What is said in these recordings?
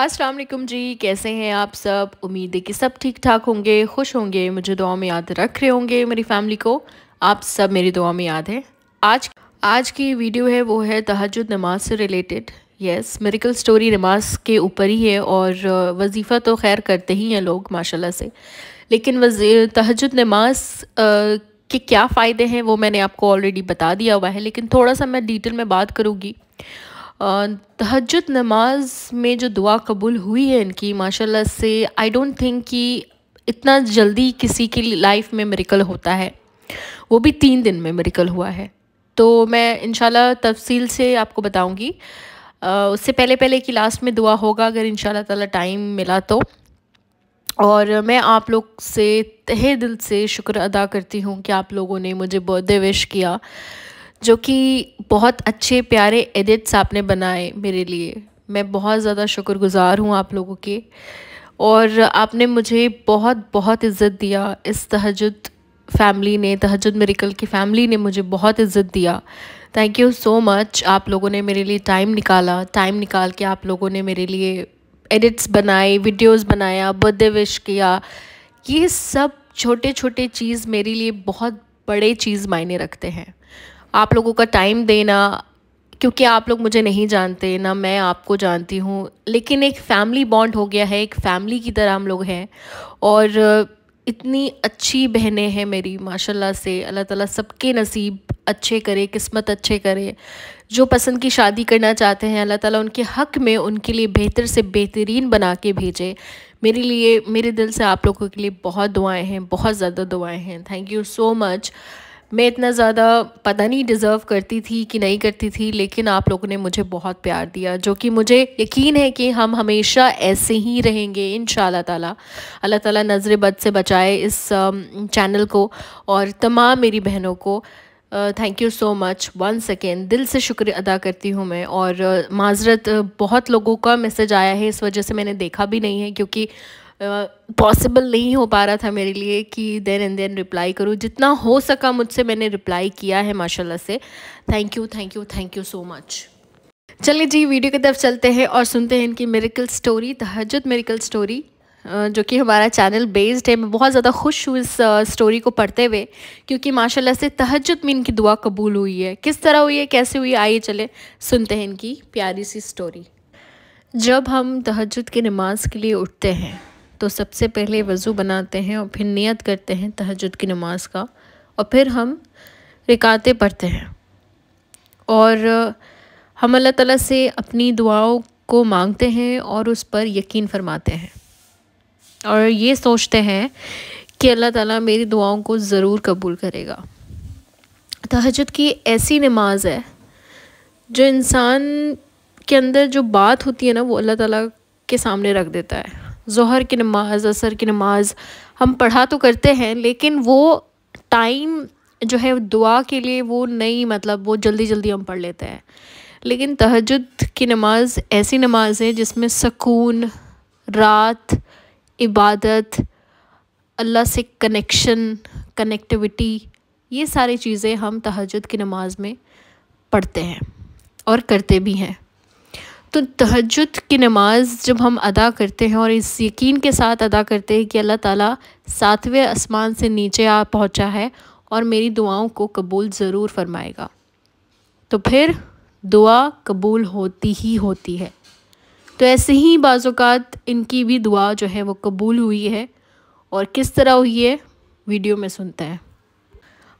अस्सलाम वालेकुम जी कैसे हैं आप सब उम्मीद है कि सब ठीक ठाक होंगे खुश होंगे मुझे दुआ में याद रख रहे होंगे मेरी फैमिली को आप सब मेरी दुआ में याद है आज आज की वीडियो है वो है तहजद नमाज से रिलेटेड यस मेरिकल स्टोरी नमाज के ऊपर ही है और वजीफ़ा तो खैर करते ही हैं लोग माशाल्लाह से लेकिन तहजद नमाज के क्या फ़ायदे हैं वो मैंने आपको ऑलरेडी बता दिया हुआ है लेकिन थोड़ा सा मैं डिटेल में बात करूँगी तहजद नमाज में जो दुआ कबूल हुई है इनकी माशाल्लाह से आई डोंट थिंक कि इतना जल्दी किसी की लाइफ में मेरिकल होता है वो भी तीन दिन में मेरिकल हुआ है तो मैं इन तफसील से आपको बताऊँगी उससे पहले पहले कि लास्ट में दुआ होगा अगर इन ताला टाइम मिला तो और मैं आप लोग से तहे दिल से शुक्र अदा करती हूँ कि आप लोगों ने मुझे बर्थडे विश किया जो कि बहुत अच्छे प्यारे एडिट्स आपने बनाए मेरे लिए मैं बहुत ज़्यादा शुक्रगुज़ार हूँ आप लोगों के और आपने मुझे बहुत बहुत इज़्ज़त दिया इस तहजद फैमिली ने तहजद मेरिकल की फैमिली ने मुझे बहुत इज़्ज़त दिया थैंक यू सो मच आप लोगों ने मेरे लिए टाइम निकाला टाइम निकाल के आप लोगों ने मेरे लिए एडिट्स बनाए वीडियोस बनाया बर्थडे विश किया ये सब छोटे छोटे चीज़ मेरे लिए बहुत बड़े चीज़ मायने रखते हैं आप लोगों का टाइम देना क्योंकि आप लोग मुझे नहीं जानते ना मैं आपको जानती हूँ लेकिन एक फैमिली बॉन्ड हो गया है एक फैमिली की तरह हम लोग हैं और इतनी अच्छी बहनें हैं मेरी माशाल्लाह से अल्लाह ताला सबके नसीब अच्छे करे किस्मत अच्छे करे जो पसंद की शादी करना चाहते हैं अल्लाह ताला उनके हक में उनके लिए बेहतर से बेहतरीन बना के भेजे मेरे लिए मेरे दिल से आप लोगों के लिए बहुत दुआएं हैं बहुत ज़्यादा दुआएं हैं थैंक यू सो मच मैं इतना ज़्यादा पता नहीं डिज़र्व करती थी कि नहीं करती थी लेकिन आप लोगों ने मुझे बहुत प्यार दिया जो कि मुझे यकीन है कि हम हमेशा ऐसे ही रहेंगे इन ताला अल्लाह ताला नज़र बद से बचाए इस चैनल को और तमाम मेरी बहनों को thank you so much one second दिल से शुक्र अदा करती हूँ मैं और माजरत बहुत लोगों का मैसेज आया है इस वजह से मैंने देखा भी नहीं है क्योंकि पॉसिबल नहीं हो पा रहा था मेरे लिए कि देन एंड देन रिप्लाई करूँ जितना हो सका मुझसे मैंने रिप्लाई किया है माशाल्लाह से thank you thank you thank you so much चलिए जी वीडियो की तरफ चलते हैं और सुनते हैं इनकी मेरिकल स्टोरी तहजद मेरिकल स्टोरी जो कि हमारा चैनल बेस्ड है मैं बहुत ज़्यादा खुश हूँ इस स्टोरी को पढ़ते हुए क्योंकि माशाल्लाह से तहजद में इनकी दुआ कबूल हुई है किस तरह हुई है कैसे हुई आइए चले सुनते हैं इनकी प्यारी सी स्टोरी जब हम तहजद की नमाज के लिए उठते हैं तो सबसे पहले वज़ू बनाते हैं और फिर नियत करते हैं तहजद की नमाज का और फिर हम रिकातें पढ़ते हैं और हम अल्लाह ताला से अपनी दुआओं को मांगते हैं और उस पर यकीन फरमाते हैं और ये सोचते हैं कि अल्लाह ताला मेरी दुआओं को ज़रूर कबूल करेगा तहजद की ऐसी नमाज है जो इंसान के अंदर जो बात होती है ना वो अल्लाह ताला के सामने रख देता है जहर की नमाज़ असर की नमाज़ हम पढ़ा तो करते हैं लेकिन वो टाइम जो है दुआ के लिए वो नहीं मतलब वो जल्दी जल्दी हम पढ़ लेते हैं लेकिन तहजद की नमाज़ ऐसी नमाज है जिसमें सकून रात इबादत अल्लाह से कनेक्शन कनेक्टिविटी ये सारी चीज़ें हम तहजद की नमाज़ में पढ़ते हैं और करते भी हैं तो तहजद की नमाज़ जब हम अदा करते हैं और इस यकीन के साथ अदा करते हैं कि अल्लाह ताला सातवें आसमान से नीचे आ पहुंचा है और मेरी दुआओं को कबूल ज़रूर फरमाएगा तो फिर दुआ कबूल होती ही होती है तो ऐसे ही बाज़ात इनकी भी दुआ जो है वो कबूल हुई है और किस तरह हुई है वीडियो में सुनते हैं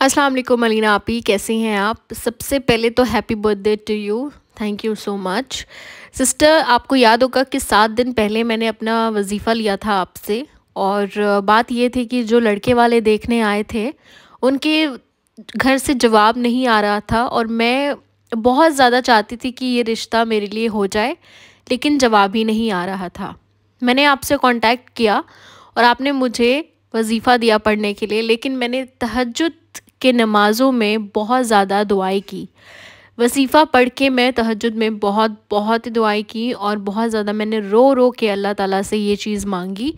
असलकुम मलिना आपी कैसे हैं आप सबसे पहले तो happy birthday to you thank you so much sister आपको याद होगा कि सात दिन पहले मैंने अपना वजीफ़ा लिया था आपसे और बात ये थी कि जो लड़के वाले देखने आए थे उनके घर से जवाब नहीं आ रहा था और मैं बहुत ज़्यादा चाहती थी कि ये रिश्ता मेरे लिए हो जाए लेकिन जवाब ही नहीं आ रहा था मैंने आपसे कांटेक्ट किया और आपने मुझे वजीफ़ा दिया पढ़ने के लिए लेकिन मैंने तहजद के नमाज़ों में बहुत ज़्यादा दुआई की वसीफ़ा पढ़ के मैं तहजद में बहुत बहुत दुआएं की और बहुत ज़्यादा मैंने रो रो के अल्लाह ताला से ये चीज़ मांगी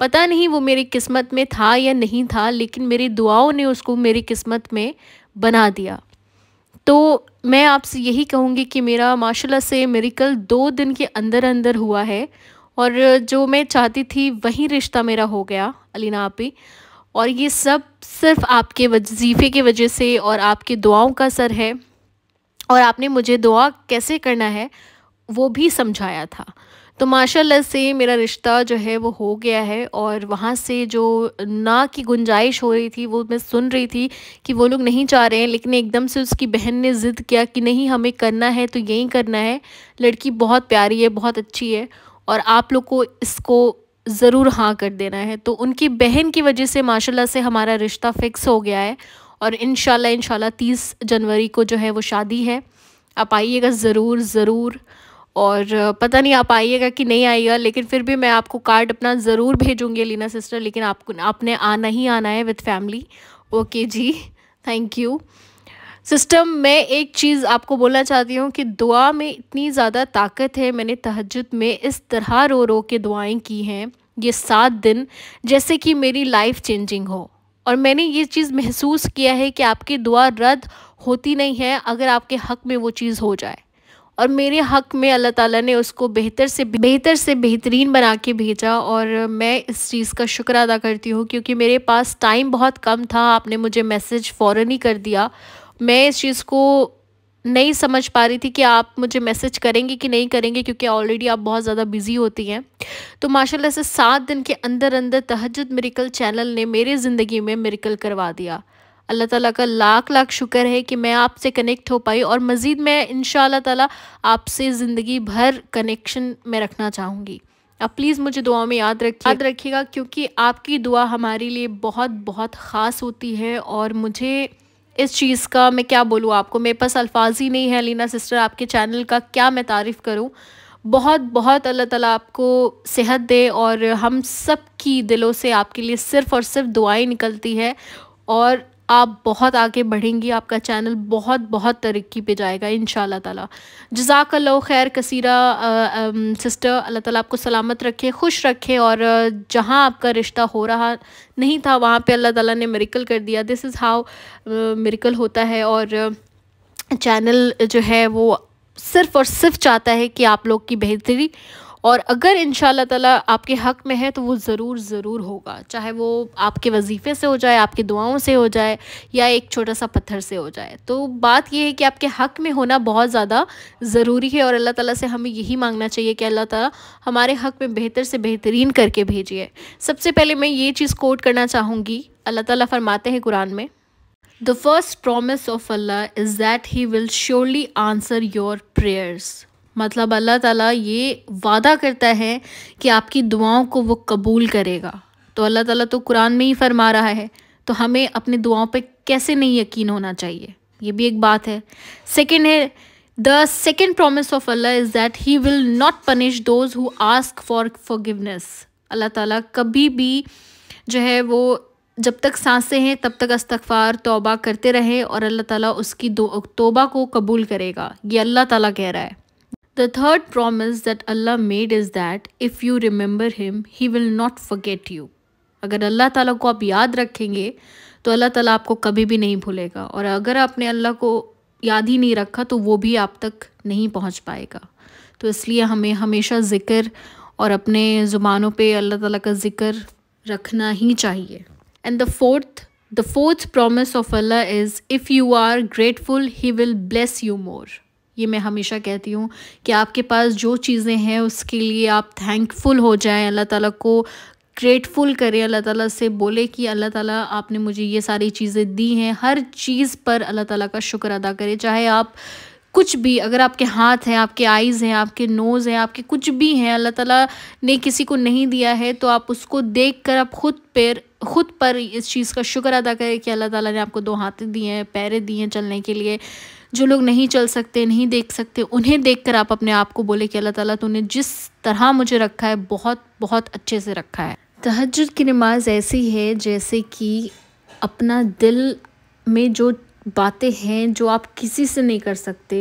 पता नहीं वो मेरी किस्मत में था या नहीं था लेकिन मेरी दुआओं ने उसको मेरी किस्मत में बना दिया तो मैं आपसे यही कहूँगी कि मेरा माशाल्लाह से मेरिकल दो दिन के अंदर अंदर हुआ है और जो मैं चाहती थी वही रिश्ता मेरा हो गया अलीना आप और ये सब सिर्फ आपके वजीफ़े के वजह से और आपके दुआओं का असर है और आपने मुझे दुआ कैसे करना है वो भी समझाया था तो माशाल्लाह से मेरा रिश्ता जो है वो हो गया है और वहाँ से जो ना की गुंजाइश हो रही थी वो मैं सुन रही थी कि वो लोग नहीं चाह रहे हैं लेकिन एकदम से उसकी बहन ने ज़िद किया कि नहीं हमें करना है तो यही करना है लड़की बहुत प्यारी है बहुत अच्छी है और आप लोग को इसको ज़रूर हाँ कर देना है तो उनकी बहन की वजह से माशाला से हमारा रिश्ता फ़िक्स हो गया है और इन शाला तीस जनवरी को जो है वो शादी है आप आइएगा ज़रूर ज़रूर और पता नहीं आप आइएगा कि नहीं आइएगा लेकिन फिर भी मैं आपको कार्ड अपना ज़रूर भेजूँगी लीना सिस्टर लेकिन आपको आपने आना ही आना है विथ फैमिली ओके जी थैंक यू सिस्टम मैं एक चीज़ आपको बोलना चाहती हूँ कि दुआ में इतनी ज़्यादा ताकत है मैंने तहजद में इस तरह रो रो के दुआएँ की हैं ये सात दिन जैसे कि मेरी लाइफ चेंजिंग हो और मैंने ये चीज़ महसूस किया है कि आपकी दुआ रद्द होती नहीं है अगर आपके हक़ में वो चीज़ हो जाए और मेरे हक़ में अल्लाह ताला ने उसको बेहतर से बेहतर से बेहतरीन बना के भेजा और मैं इस चीज़ का शुक्र अदा करती हूँ क्योंकि मेरे पास टाइम बहुत कम था आपने मुझे मैसेज फ़ौर ही कर दिया मैं इस चीज़ को नहीं समझ पा रही थी कि आप मुझे मैसेज करेंगे कि नहीं करेंगे क्योंकि ऑलरेडी आप बहुत ज़्यादा बिजी होती हैं तो माशाल्लाह से सात दिन के अंदर अंदर तहजद मेरिकल चैनल ने मेरे ज़िंदगी में मेरिकल करवा दिया अल्लाह ताला का लाख लाख शुक्र है कि मैं आपसे कनेक्ट हो पाई और मज़ीद मैं इन ताला आपसे ज़िंदगी भर कनेक्शन में रखना चाहूँगी आप प्लीज़ मुझे दुआ में याद रखिए याद रखिएगा क्योंकि आपकी दुआ हमारे लिए बहुत बहुत ख़ास होती है और मुझे इस चीज़ का मैं क्या बोलूँ आपको मेरे पास अल्फाज ही नहीं है लीना सिस्टर आपके चैनल का क्या मैं तारीफ़ करूँ बहुत बहुत अल्लाह ताला आपको सेहत दे और हम सब की दिलों से आपके लिए सिर्फ़ और सिर्फ दुआएं निकलती है और आप बहुत आगे बढ़ेंगी आपका चैनल बहुत बहुत तरक्की पे जाएगा इन ताला लो खैर कसीरा आ, आ, सिस्टर अल्लाह ताला आपको सलामत रखे खुश रखे और जहाँ आपका रिश्ता हो रहा नहीं था वहाँ पे अल्लाह ताला ने मेरिकल कर दिया दिस इज़ हाउ मेरिकल होता है और चैनल जो है वो सिर्फ़ और सिर्फ चाहता है कि आप लोग की बेहतरी और अगर इन ताला आपके हक़ में है तो वो ज़रूर ज़रूर होगा चाहे वो आपके वजीफ़े से हो जाए आपकी दुआओं से हो जाए या एक छोटा सा पत्थर से हो जाए तो बात यह है कि आपके हक़ में होना बहुत ज़्यादा ज़रूरी है और अल्लाह ताला से हमें यही मांगना चाहिए कि अल्लाह ताला हमारे हक़ में बेहतर से बेहतरीन करके भेजिए सबसे पहले मैं ये चीज़ कोट करना चाहूँगी अल्लाह ताला फरमाते हैं कुरान में the first promise of Allah is that he will surely answer your prayers मतलब अल्लाह ताला ये वादा करता है कि आपकी दुआओं को वो कबूल करेगा तो अल्लाह ताला तो कुरान में ही फरमा रहा है तो हमें अपनी दुआओं पे कैसे नहीं यकीन होना चाहिए ये भी एक बात है सेकेंड है the second promise of Allah is that he will not punish those who ask for forgiveness अल्लाह ताला कभी भी जो है वो जब तक सांसें हैं तब तक अस्तफार तोबा करते रहें और अल्लाह ताला उसकी तोबा को कबूल करेगा ये अल्लाह ताला कह रहा है The third promise that Allah made is that if you remember Him, He will not forget you. अगर अल्लाह ताला को आप याद रखेंगे तो अल्लाह ताला आपको कभी भी नहीं भूलेगा और अगर आपने अल्लाह को याद ही नहीं रखा तो वो भी आप तक नहीं पहुंच पाएगा तो इसलिए हमें हमेशा ज़िक्र और अपने ज़ुबानों पे अल्लाह ताला का ज़िक्र रखना ही चाहिए and the fourth the fourth promise of Allah is if you are grateful he will bless you more ये मैं हमेशा कहती हूँ कि आपके पास जो चीज़ें हैं उसके लिए आप थैंकफुल हो जाएं अल्लाह ताला को ग्रेटफुल करें अल्लाह ताला से बोले कि अल्लाह ताला आपने मुझे ये सारी चीज़ें दी हैं हर चीज़ पर अल्लाह ताला का शुक्र अदा करें चाहे आप कुछ भी अगर आपके हाथ हैं आपके आइज़ हैं आपके नोज़ हैं आपके कुछ भी हैं अल्लाह ताला ने किसी को नहीं दिया है तो आप उसको देख कर आप खुद पैर खुद पर इस चीज़ का शुक्र अदा करें कि अल्लाह ताला ने आपको दो हाथ दिए हैं पैरें दिए हैं चलने के लिए जो लोग नहीं चल सकते नहीं देख सकते उन्हें देख कर आप अपने आप को बोले कि अल्लाह ताला तूने जिस तरह मुझे रखा है बहुत बहुत अच्छे से रखा है तहज की नमाज ऐसी है जैसे कि अपना दिल में जो बातें हैं जो आप किसी से नहीं कर सकते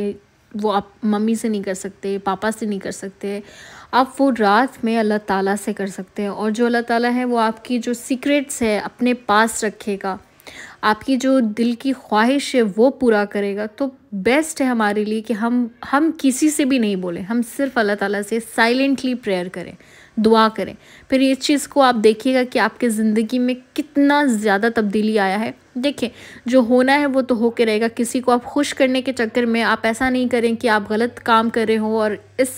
वो आप मम्मी से नहीं कर सकते पापा से नहीं कर सकते आप वो रात में अल्लाह ताला से कर सकते हैं और जो अल्लाह ताला है वो आपकी जो सीक्रेट्स है अपने पास रखेगा आपकी जो दिल की ख्वाहिश है वो पूरा करेगा तो बेस्ट है हमारे लिए कि हम हम किसी से भी नहीं बोलें हम सिर्फ अल्लाह ताला से साइलेंटली प्रेयर करें दुआ करें फिर इस चीज़ को आप देखिएगा कि आपके ज़िंदगी में कितना ज़्यादा तब्दीली आया है देखिए जो होना है वो तो के रहेगा किसी को आप खुश करने के चक्कर में आप ऐसा नहीं करें कि आप गलत काम कर रहे हो और इस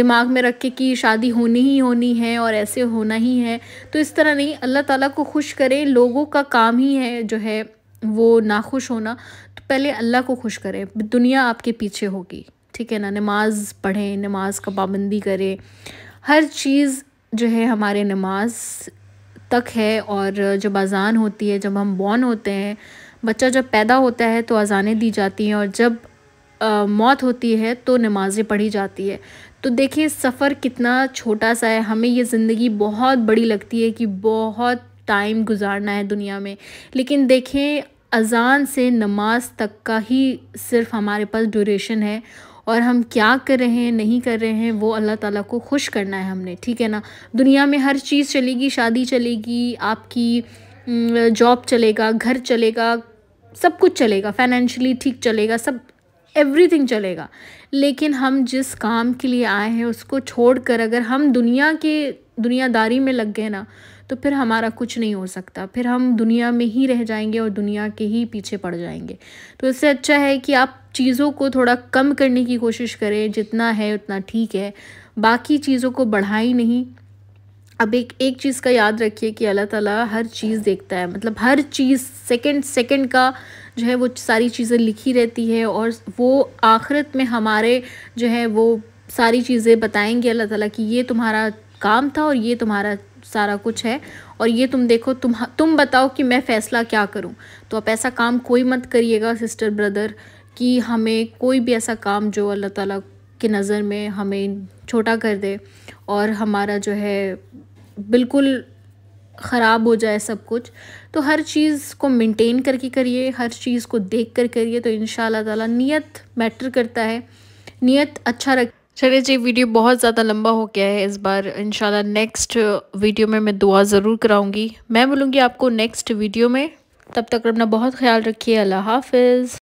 दिमाग में रख के कि शादी होनी ही होनी है और ऐसे होना ही है तो इस तरह नहीं अल्लाह ताला को खुश करें लोगों का काम ही है जो है वो नाखुश होना तो पहले अल्लाह को खुश करें दुनिया आपके पीछे होगी ठीक है ना नमाज़ पढ़ें नमाज का पाबंदी करें हर चीज़ जो है हमारे नमाज तक है और जब अज़ान होती है जब हम बॉर्न होते हैं बच्चा जब पैदा होता है तो अज़ानें दी जाती हैं और जब आ, मौत होती है तो नमाज़ें पढ़ी जाती है तो देखिए सफ़र कितना छोटा सा है हमें ये ज़िंदगी बहुत बड़ी लगती है कि बहुत टाइम गुजारना है दुनिया में लेकिन देखें अज़ान से नमाज तक का ही सिर्फ हमारे पास ड्यूरेशन है और हम क्या कर रहे हैं नहीं कर रहे हैं वो अल्लाह ताला को खुश करना है हमने ठीक है ना दुनिया में हर चीज़ चलेगी शादी चलेगी आपकी जॉब चलेगा घर चलेगा सब कुछ चलेगा फाइनेंशली ठीक चलेगा सब एवरी चलेगा लेकिन हम जिस काम के लिए आए हैं उसको छोड़ अगर हम दुनिया के दुनियादारी में लग गए ना तो फिर हमारा कुछ नहीं हो सकता फिर हम दुनिया में ही रह जाएंगे और दुनिया के ही पीछे पड़ जाएंगे तो इससे अच्छा है कि आप चीज़ों को थोड़ा कम करने की कोशिश करें जितना है उतना ठीक है बाकी चीज़ों को बढ़ाई नहीं अब एक एक चीज़ का याद रखिए कि अल्लाह ताला हर चीज़ देखता है मतलब हर चीज़ सेकंड सेकंड का जो है वो सारी चीज़ें लिखी रहती है और वो आखिरत में हमारे जो है वो सारी चीज़ें बताएंगे अल्लाह ताला कि ये तुम्हारा काम था और ये तुम्हारा सारा कुछ है और ये तुम देखो तुम तुम बताओ कि मैं फ़ैसला क्या करूं तो आप ऐसा काम कोई मत करिएगा सिस्टर ब्रदर कि हमें कोई भी ऐसा काम जो अल्लाह ताला की नज़र में हमें छोटा कर दे और हमारा जो है बिल्कुल ख़राब हो जाए सब कुछ तो हर चीज़ को मेंटेन करके करिए हर चीज़ को देख कर करिए तो इन ताला नीयत मैटर करता है नीयत अच्छा रख चलिए जी वीडियो बहुत ज़्यादा लंबा हो गया है इस बार इंशाल्लाह नेक्स्ट वीडियो में मैं दुआ ज़रूर कराऊंगी मैं बोलूँगी आपको नेक्स्ट वीडियो में तब तक अपना बहुत ख्याल रखिए अल्लाह हाफिज़